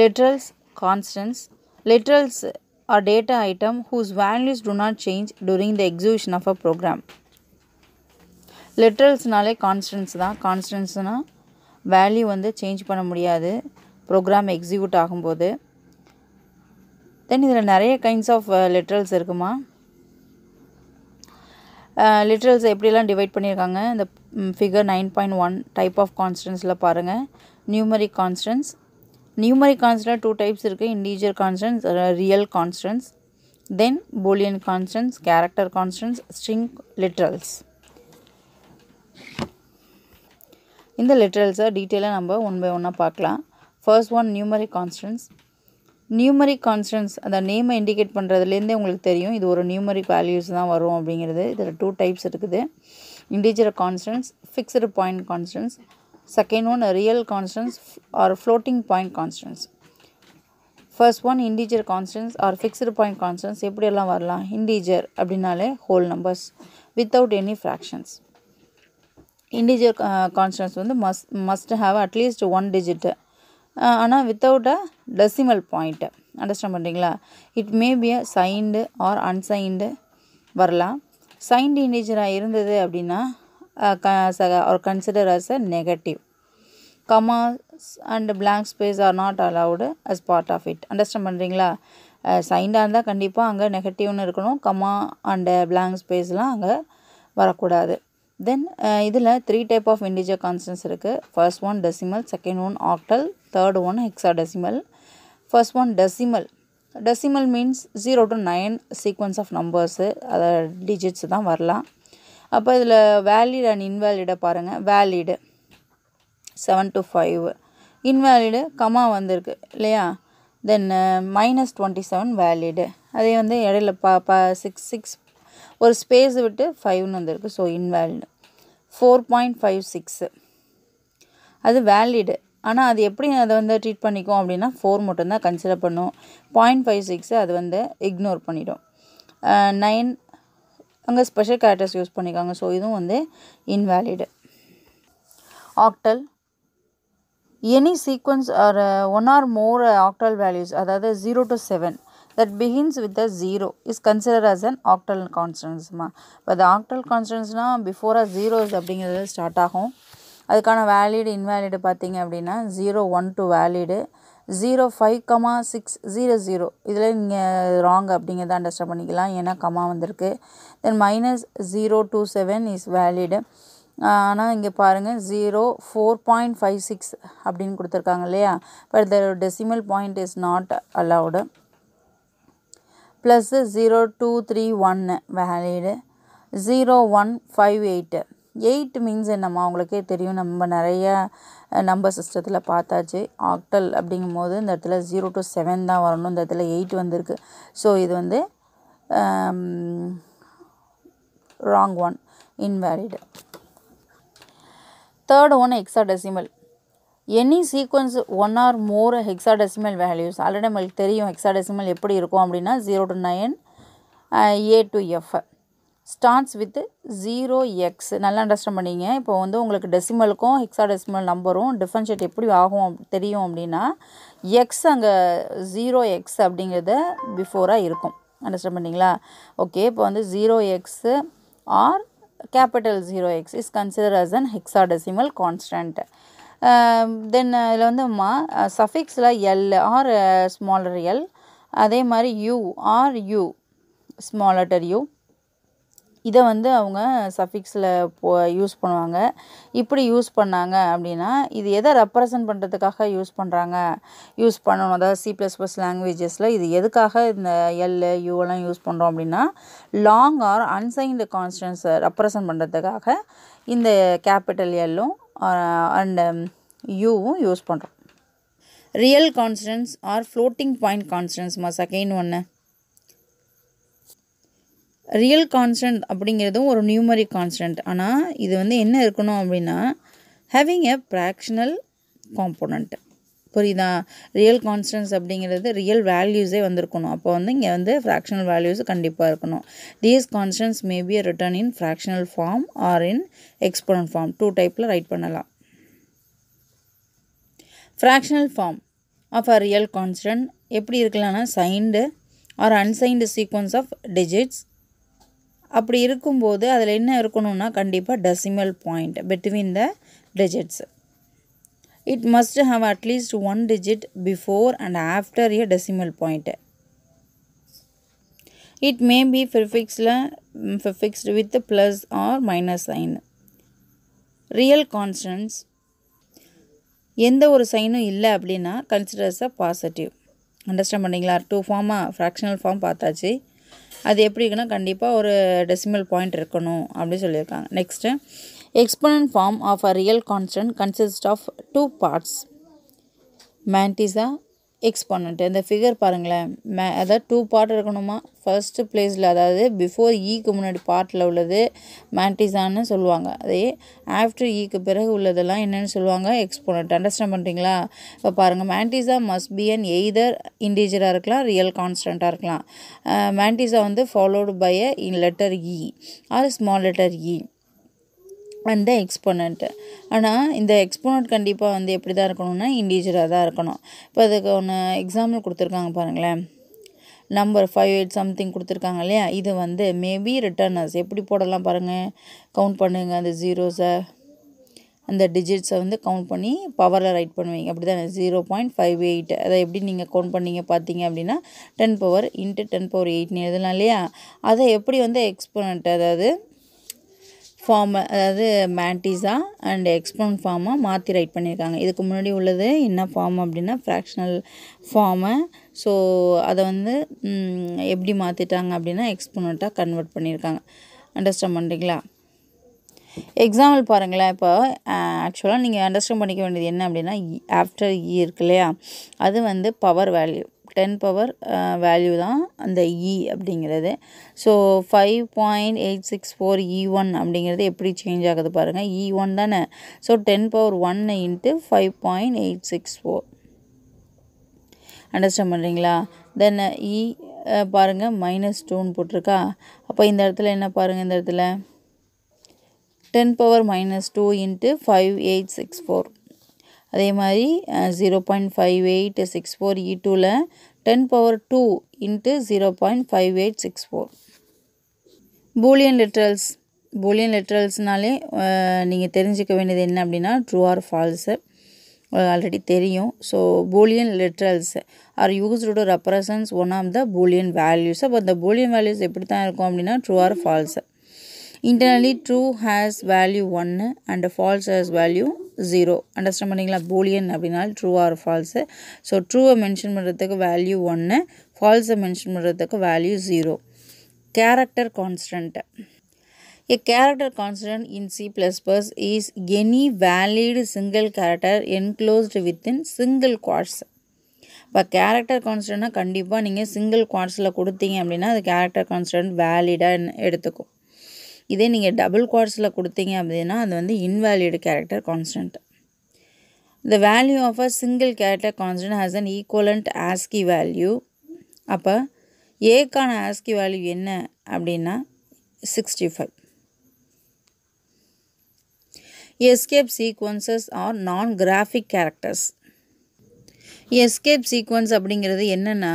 Literals constants literals are data item whose values do not change during the execution of a program லெட்ரல்ஸ்னாலே constants தான் கான்ஸ்டன்ஸ்னால் value வந்து change பண்ண முடியாது program execute ஆகும்போது தென் இதில் நிறைய கைண்ட்ஸ் ஆஃப் லெட்ரல்ஸ் இருக்குமா லிட்ரல்ஸ் எப்படிலாம் டிவைட் பண்ணியிருக்காங்க இந்த figure nine point one type of கான்ஸ்டன்ஸில் பாருங்கள் numeric constants numeric constant two types இருக்குது integer constants real constants then boolean constants character constants string literals இந்த லிட்ரல்ஸை டீட்டெயிலாக நம்ம ஒன் பை ஒன்னாக பார்க்கலாம் first one numeric constants numeric constants அந்த நேமை இண்டிகேட் பண்ணுறதுலேருந்தே உங்களுக்கு தெரியும் இது ஒரு நியூமரிக் வேல்யூஸ் தான் வரும் அப்படிங்கிறது இதில் டூ டைப்ஸ் இருக்குது individual constants fixed point constants second one real constants or floating point constants first one integer constants or fixed point constants எப்படியெல்லாம் வரலாம் இண்டீஜர் அப்படின்னாலே whole numbers without any fractions integer constants வந்து must must have at least one digit ஆனால் without a decimal point understand பண்ணுறீங்களா it may be a signed or unsigned வரலாம் signed இண்டீஜராக இருந்தது அப்படின்னா or uh, consider as a negative commas and blank space are not allowed as part of it understand பண்ணுறீங்களா சைண்டாக இருந்தால் கண்டிப்பாக அங்கே நெகட்டிவ்னு இருக்கணும் கமா அண்டு பிளாங்க் ஸ்பேஸ்லாம் அங்கே வரக்கூடாது தென் இதில் three type of integer constants இருக்குது first one decimal second one octal third one hexadecimal first one decimal decimal means zero to nine sequence of numbers அதை டிஜிட்ஸ் தான் வரலாம் அப்போ இதில் valid and இன்வேலிடை பாருங்கள் valid seven to five invalid comma வந்திருக்கு இல்லையா then minus twenty seven valid அதே வந்து இடையில பா பா சிக்ஸ் சிக்ஸ் ஒரு ஸ்பேஸ் விட்டு ஃபைவ்னு வந்திருக்கு so invalid four point five six அது வேலிடு ஆனால் அது எப்படி அதை வந்து ட்ரீட் பண்ணிக்கும் அப்படின்னா ஃபோர் மட்டும்தான் கன்சிடர் பண்ணும் பாயிண்ட் ஃபைவ் சிக்ஸு அது வந்து இக்னோர் பண்ணிடும் நைன் uh, அங்கே ஸ்பெஷல் கேரக்டர்ஸ் யூஸ் பண்ணியிருக்காங்க ஸோ இதுவும் வந்து invalid octal any sequence or one or more octal values அதாவது zero to seven that begins with a zero is consider as an octal கான்ஸ்டன்ஸ்மா இப்போ அது ஆக்டல் கான்ஸ்டன்ஸ்னால் ஆர் ஜீரோஸ் அப்படிங்கிறது ஸ்டார்ட் ஆகும் அதுக்கான வேலிடு இன்வேலிடு பார்த்தீங்க அப்படின்னா zero one two valid zero five comma six zero zero இதில் நீங்கள் ராங் அப்படிங்கிறத அண்டர்ஸ்டாண்ட் பண்ணிக்கலாம் ஏன்னா கமா வந்திருக்கு then minus zero two seven is valid ஆனால் இங்கே பாருங்கள் zero four point five six அப்படின்னு கொடுத்துருக்காங்க இல்லையா but the decimal point is not allowed plus zero two three ஒன்னு valid zero one five eight eight means என்னம்மா அவங்களுக்கே தெரியும் நம்ம நிறைய நம்பர் சிஸ்டத்தில் பார்த்தாச்சு ஆக்டல் அப்படிங்கும் போது இந்த இடத்துல ஜீரோ டு செவன் தான் வரணும் இந்த இடத்துல எயிட் வந்திருக்கு ஸோ இது வந்து wrong one invalid third one hexadecimal any sequence one or more hexadecimal values already நம்மளுக்கு தெரியும் ஹெக்ஸாடெசிமல் எப்படி இருக்கும் அப்படின்னா zero to nine A to F starts with zero X நல்லா அண்டர்ஸ்டாண்ட் பண்ணிங்க இப்போ வந்து உங்களுக்கு டெசிமலுக்கும் ஹெக்ஸா டெசிமல் நம்பரும் டிஃபரன்ஷியேட் எப்படி ஆகும் தெரியும் அப்படின்னா எக்ஸ் அங்கே ஜீரோ எக்ஸ் அப்படிங்கிறத பிஃபோராக இருக்கும் அண்டர்ஸ்டாண்ட் பண்ணிங்களா ஓகே இப்போ வந்து zero X or capital zero X is consider as an hexadecimal constant then இதில் வந்து மா சஃபிக்ஸில் எல் ஆர் ஸ்மாலர் எல் அதே மாதிரி U or U small letter U இதை வந்து அவங்க சஃபிக்ஸில் போ யூஸ் பண்ணுவாங்க இப்படி யூஸ் பண்ணாங்க அப்படின்னா இது எதை ரெப்ரசன்ட் பண்ணுறதுக்காக யூஸ் பண்ணுறாங்க யூஸ் பண்ணணும் அதாவது சி ப்ளஸ் ப்ளஸ் லாங்குவேஜஸில் இது எதுக்காக இந்த எல் யூவெல்லாம் யூஸ் பண்ணுறோம் அப்படின்னா லாங் ஆர் அன்சைன்டு கான்ஸ்டன்ஸை ரெப்ரசன்ட் பண்ணுறதுக்காக இந்த கேபிட்டல் எல்லும் அண்டு யூவும் யூஸ் பண்ணுறோம் real constants or floating point மா செகண்ட் ஒன்று ரியல் கான்ஸ்டன்ட் அப்படிங்கிறதும் ஒரு நியூமரிக் கான்ஸ்டன்ட் ஆனால் இது வந்து என்ன இருக்கணும் அப்படின்னா ஹேவிங் எ ப்ராக்ஷனல் காம்போனண்ட் புரியுதா ரியல் கான்ஸ்டன்ஸ் அப்படிங்கிறது ரியல் வேல்யூஸே வந்திருக்கணும் அப்போ வந்து இங்கே வந்து ஃப்ராக்ஷனல் வேல்யூஸ் கண்டிப்பாக இருக்கணும் these constants maybe return in fractional form or in exponent form two டைப்பில் ரைட் பண்ணலாம் fractional form of a real constant எப்படி இருக்கலாம்னா signed or unsigned sequence of digits அப்படி இருக்கும்போது அதில் என்ன இருக்கணும்னா கண்டிப்பாக decimal point between the digits it must have at least one digit before and after a decimal point it may be ஃபிஃபிக்ஸில் prefixed with plus or minus sign real constants எந்த ஒரு சைனும் இல்லை அப்படின்னா கன்சிடர்ஸ் அ பாசிட்டிவ் அண்டர்ஸ்டாண்ட் பண்ணிங்களா two ஃபார்மாக fractional form பார்த்தாச்சு அது எப்படி இருக்குன்னா கண்டிப்பாக ஒரு டெசிமல் பாயிண்ட் இருக்கணும் அப்படின்னு சொல்லியிருக்காங்க next exponent form of a real constant consist of two parts mantissa exponent இந்த ஃபிகர் பாருங்களேன் மே அதாவது டூ பார்ட் இருக்கணுமா ஃபஸ்ட்டு பிளேஸில் அதாவது பிஃபோர் ஈக்கு e முன்னாடி பார்ட்டில் உள்ளது மேண்டிசான்னு சொல்லுவாங்க அதே ஆஃப்டர் ஈக்கு e பிறகு உள்ளதெல்லாம் என்னென்னு சொல்லுவாங்க எக்ஸ்போனண்ட் அண்டர்ஸ்டாண்ட் பண்ணுறீங்களா இப்போ பாருங்கள் mantissa must be an either இண்டிஜராக இருக்கலாம் ரியல் கான்ஸ்டண்ட்டாக இருக்கலாம் மேண்டிசா வந்து followed by a letter E or small letter E அந்த எக்ஸ்போனண்ட்டு ஆனால் இந்த எக்ஸ்போனண்ட் கண்டிப்பாக வந்து எப்படி தான் இருக்கணும்னா இண்டிஜுவலாக தான் இருக்கணும் இப்போ அதுக்கு ஒன்று எக்ஸாம்பிள் கொடுத்துருக்காங்க பாருங்களேன் நம்பர் ஃபைவ் எயிட் சம்திங் கொடுத்துருக்காங்க இல்லையா இது வந்து மேபி ரிட்டர்னர்ஸ் எப்படி போடலாம் பாருங்கள் கவுண்ட் பண்ணுங்கள் அந்த ஜீரோஸை அந்த டிஜிட்ஸை வந்து கவுண்ட் பண்ணி பவரில் ரைட் பண்ணுவீங்க அப்படி தானே ஜீரோ பாயிண்ட் ஃபைவ் எயிட் அதை எப்படி நீங்கள் கவுண்ட் பண்ணீங்க பார்த்தீங்க அப்படின்னா ten power into ten power எயிட்னு எழுதலாம் இல்லையா அதை எப்படி வந்து எக்ஸ்போனண்ட் அதாவது ஃபார்ம் அதாவது மேண்டிஸா அண்ட் எக்ஸ்போன் ஃபார்மாக மாற்றி ரைட் பண்ணியிருக்காங்க இதுக்கு முன்னாடி உள்ளது என்ன ஃபார்ம் அப்படின்னா ஃப்ராக்ஷனல் ஃபார்மை ஸோ அதை வந்து எப்படி மாற்றிட்டாங்க அப்படின்னா எக்ஸ்போனட்டாக கன்வெர்ட் பண்ணியிருக்காங்க அண்டர்ஸ்டாண்ட் பண்ணுறீங்களா எக்ஸாம்பிள் பாருங்களேன் இப்போ ஆக்சுவலாக நீங்கள் அண்டர்ஸ்டாண்ட் பண்ணிக்க வேண்டியது என்ன அப்படின்னா ஆஃப்டர் இ e இருக்கு இல்லையா அது வந்து power value ten power value தான் அந்த இ e அப்படிங்கிறது so five point eight six four E one அப்படிங்கிறது எப்படி சேஞ்ச் ஆகுது பாருங்கள் இ e ஒன் தானே ஸோ டென் பவர் ஒன்னு into five point eight six four understand பண்ணுறீங்களா தென் இ பாருங்கள் மைனஸ் டூன்னு போட்டிருக்கா அப்போ இந்த இடத்துல என்ன பாருங்கள் இந்த இடத்துல ten power minus two into five eight six four அதே மாதிரி zero point five eight six four E டூவில் ten power two into zero point five eight six four Boolean literals Boolean லெட்ரல்ஸ்னாலே நீங்கள் தெரிஞ்சுக்க வேண்டியது என்ன அப்படின்னா ட்ரூ ஆர் ஃபால்ஸு ஆல்ரெடி தெரியும் so Boolean literals are used to represent one of the Boolean values அப்போ அந்த பூலியன் வேல்யூஸ் எப்படி தான் இருக்கும் அப்படின்னா true or falls internally true has value ஒன்று and false has value zero understand பண்ணிங்களா Boolean அப்படின்னா ட்ரூ ஆர் ஃபால்ஸு ஸோ ட்ரூவை மென்ஷன் பண்ணுறதுக்கு வேல்யூ ஒன்று ஃபால்ஸை மென்ஷன் பண்ணுறதுக்கு value zero character constant A in C plus plus is any valid single character enclosed within single quotes. இப்போ character கான்ஸ்டன்ட்னா கண்டிப்பாக நீங்கள் சிங்கிள் குவாட்ஸில் கொடுத்தீங்க அப்படின்னா அது கேரக்டர் கான்ஸ்டன்ட் வேலிடாக எடுத்துக்கும் இதே நீங்கள் டபுள் குவார்ட்ஸில் கொடுத்தீங்க அப்படின்னா அது வந்து invalid character constant the value of a single character constant has an equivalent ASCII value அப்போ ஏக்கான ஆஸ்கி வேல்யூ என்ன அப்படின்னா sixty five escape sequences are non graphic characters escape sequence அப்படிங்கிறது என்னென்னா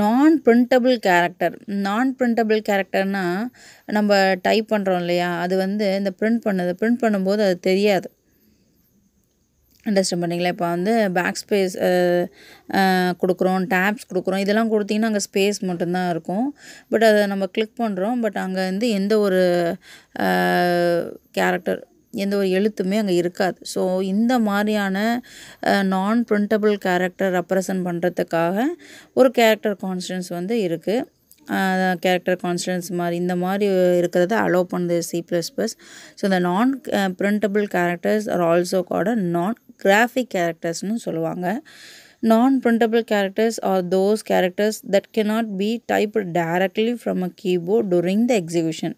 non printable character non printable கேரக்டர்னால் நம்ம type பண்ணுறோம் இல்லையா அது வந்து இந்த பிரிண்ட் பண்ணது பிரிண்ட் பண்ணும்போது அது தெரியாது அண்டர்ஸ்டாண்ட் பண்ணிங்களா இப்போ வந்து பேக் ஸ்பேஸ் கொடுக்குறோம் டேப்ஸ் கொடுக்குறோம் இதெல்லாம் கொடுத்தீங்கன்னா அங்கே ஸ்பேஸ் மட்டும்தான் இருக்கும் பட் அதை நம்ம கிளிக் பண்ணுறோம் பட் அங்கே வந்து எந்த ஒரு கேரக்டர் எந்த ஒரு எழுத்துமே அங்கே இருக்காது ஸோ இந்த மாதிரியான நான் பிரிண்டபிள் கேரக்டர் ரெப்ரசன்ட் பண்ணுறதுக்காக ஒரு கேரக்டர் கான்ஸ்டன்ஸ் வந்து இருக்குது கேரக்டர் கான்ஸ்டன்ஸ் மாதிரி இந்த மாதிரி இருக்கிறத அலோவ் பண்ணுது சி ப்ளஸ் ப்ளஸ் ஸோ இந்த நான் பிரிண்டபிள் கேரக்டர்ஸ் ஆர் ஆல்சோ காட நான் கிராஃபிக் கேரக்டர்ஸ்னு சொல்லுவாங்க non printable characters are those characters that cannot be type directly from a keyboard during the exhibition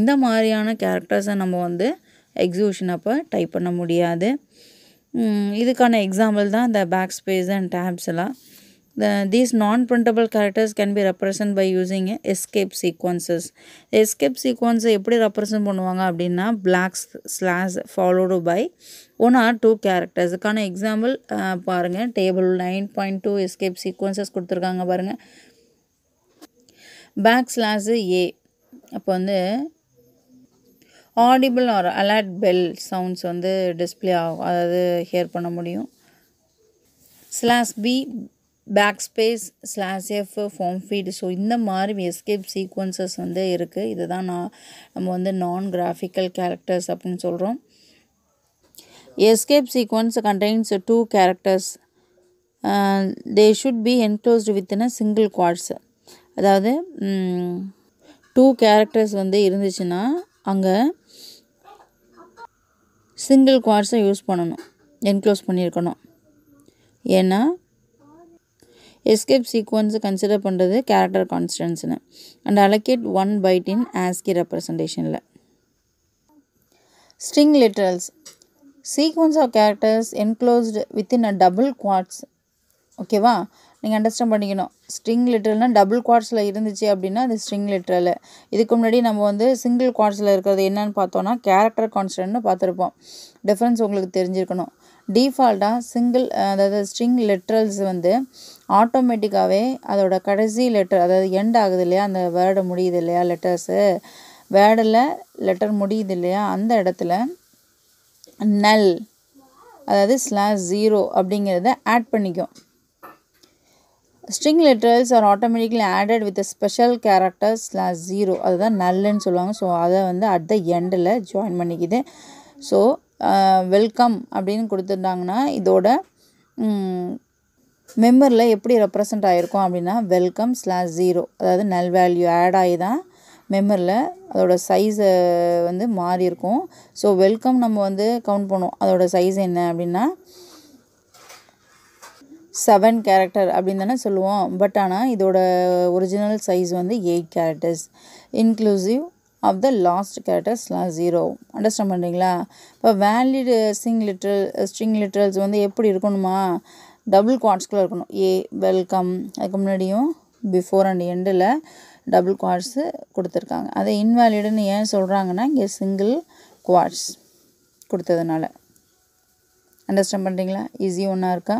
இந்த மாதிரியான கேரக்டர்ஸை நம்ம வந்து எக்ஸிபிஷன் அப்போ டைப் பண்ண முடியாது இதுக்கான எக்ஸாம்பிள் தான் இந்த பேக் ஸ்பேஸ் அண்ட் டேப்ஸ் எல்லாம் the these non printable characters can be represented by using escape sequences escape sequence எப்படி ரெப்ரசன்ட் பண்ணுவாங்க அப்படின்னா black slash followed by one or two கேரக்டர்ஸுக்கான எக்ஸாம்பிள் பாருங்கள் table nine point two escape sequences கொடுத்துருக்காங்க பாருங்கள் back slash A அப்போ வந்து audible or alert bell sounds வந்து டிஸ்பிளே ஆகும் அதாவது ஹியர் பண்ண முடியும் slash B back space slash F form feed so இந்த மாதிரி எஸ்கேப் சீக்வன்சஸ் வந்து இருக்குது இதுதான் நான் நம்ம வந்து நான் கிராஃபிக்கல் கேரக்டர்ஸ் அப்படின்னு சொல்கிறோம் escape sequence contains two characters they should be be with in a single quads அதாவது டூ கேரக்டர்ஸ் வந்து இருந்துச்சுன்னா அங்கே சிங்கிள் குவார்ட்ஸை யூஸ் பண்ணணும் என்க்ளோஸ் பண்ணியிருக்கணும் ஏன்னா எஸ்கேப் சீக்வன்ஸை கன்சிடர் பண்ணுறது கேரக்டர் கான்ஸ்டன்ஸ்னு and allocate one byte in ASCII ரெப்ரசன்டேஷனில் string literals sequence of characters enclosed within a double quotes ஓகேவா நீங்கள் அண்டர்ஸ்டாண்ட் பண்ணிக்கணும் ஸ்ட்ரிங் லிட்ரல்னால் டபுள் குவார்ட்ஸில் இருந்துச்சு அப்படின்னா அது ஸ்ட்ரிங் லிட்ரல் இதுக்கு முன்னாடி நம்ம வந்து சிங்கிள் குவார்ட்ஸில் இருக்கிறது என்னன்னு பார்த்தோன்னா கேரக்டர் கான்ஸ்டன்ட்னு பார்த்துருப்போம் டிஃப்ரென்ஸ் உங்களுக்கு தெரிஞ்சிருக்கணும் டிஃபால்ட்டாக சிங்கிள் அதாவது ஸ்ட்ரிங் லெட்ரல்ஸ் வந்து ஆட்டோமேட்டிக்காகவே அதோட கடைசி லெட்டர் அதாவது எண்ட் ஆகுது இல்லையா அந்த வேர்டு முடியுது இல்லையா லெட்டர்ஸு வேர்டில் லெட்டர் முடியுது இல்லையா அந்த இடத்துல நல் அதாவது ஸ்லாஷ் ஜீரோ அப்படிங்கிறத ஆட் பண்ணிக்கும் string letters are automatically added with special characters slash zero அதுதான் நல்லுன்னு சொல்லுவாங்க ஸோ அதை வந்து அட் த எண்டில் ஜாயின் பண்ணிக்குது ஸோ வெல்கம் uh, அப்படின்னு கொடுத்துருந்தாங்கன்னா இதோட மெம்பரில் எப்படி ரெப்ரசன்ட் ஆகிருக்கும் அப்படின்னா வெல்கம் ஸ்லாஷ் ஜீரோ அதாவது நல் வேல்யூ ஆட் ஆகி தான் மெம்பரில் அதோட சைஸை வந்து மாறியிருக்கும் ஸோ வெல்கம் நம்ம வந்து கவுண்ட் பண்ணுவோம் அதோடய சைஸ் என்ன அப்படின்னா செவன் கேரக்டர் அப்படின்னு தானே சொல்லுவோம் பட் ஆனால் இதோட ஒரிஜினல் சைஸ் வந்து eight characters inclusive of the last கேரக்டர்ஸ்லாம் ஜீரோ அண்டர்ஸ்டாண்ட் பண்ணுறீங்களா இப்போ valid string literal string literals வந்து எப்படி இருக்கணுமா டபுள் குவாட்ஸ்குள்ளே இருக்கணும் ஏ வெல்கம் அதுக்கு முன்னாடியும் பிஃபோர் அண்ட் எண்டில் டபுள் குவாட்ஸு கொடுத்துருக்காங்க அதை இன்வேலிடுன்னு ஏன் சொல்கிறாங்கன்னா இங்கே சிங்கிள் குவாட்ஸ் கொடுத்ததுனால அண்டர்ஸ்டாண்ட் பண்ணுறீங்களா ஈஸி ஒன்றா இருக்கா